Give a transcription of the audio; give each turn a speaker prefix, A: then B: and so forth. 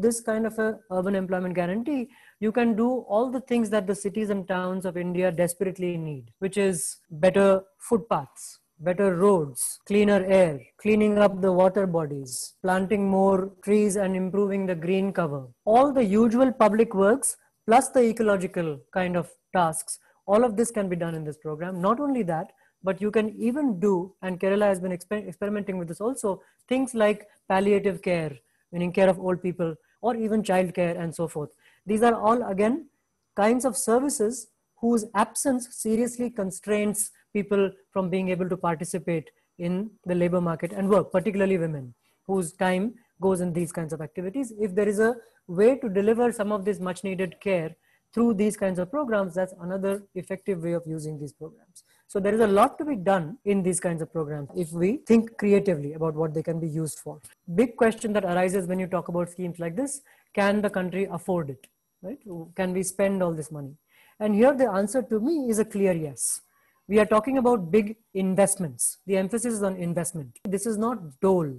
A: this kind of a urban employment guarantee, you can do all the things that the cities and towns of India desperately need, which is better footpaths, better roads, cleaner air, cleaning up the water bodies, planting more trees and improving the green cover. All the usual public works plus the ecological kind of tasks, all of this can be done in this program. Not only that, but you can even do, and Kerala has been exper- experimenting with this also, things like palliative care, meaning care of old people, or even childcare and so forth. These are all again kinds of services whose absence seriously constrains people from being able to participate in the labor market and work, particularly women whose time goes in these kinds of activities. If there is a way to deliver some of this much needed care through these kinds of programs, that's another effective way of using these programs. So there is a lot to be done in these kinds of programs if we think creatively about what they can be used for. Big question that arises when you talk about schemes like this, can the country afford it? Right? Can we spend all this money? And here the answer to me is a clear yes. We are talking about big investments. The emphasis is on investment. This is not dole.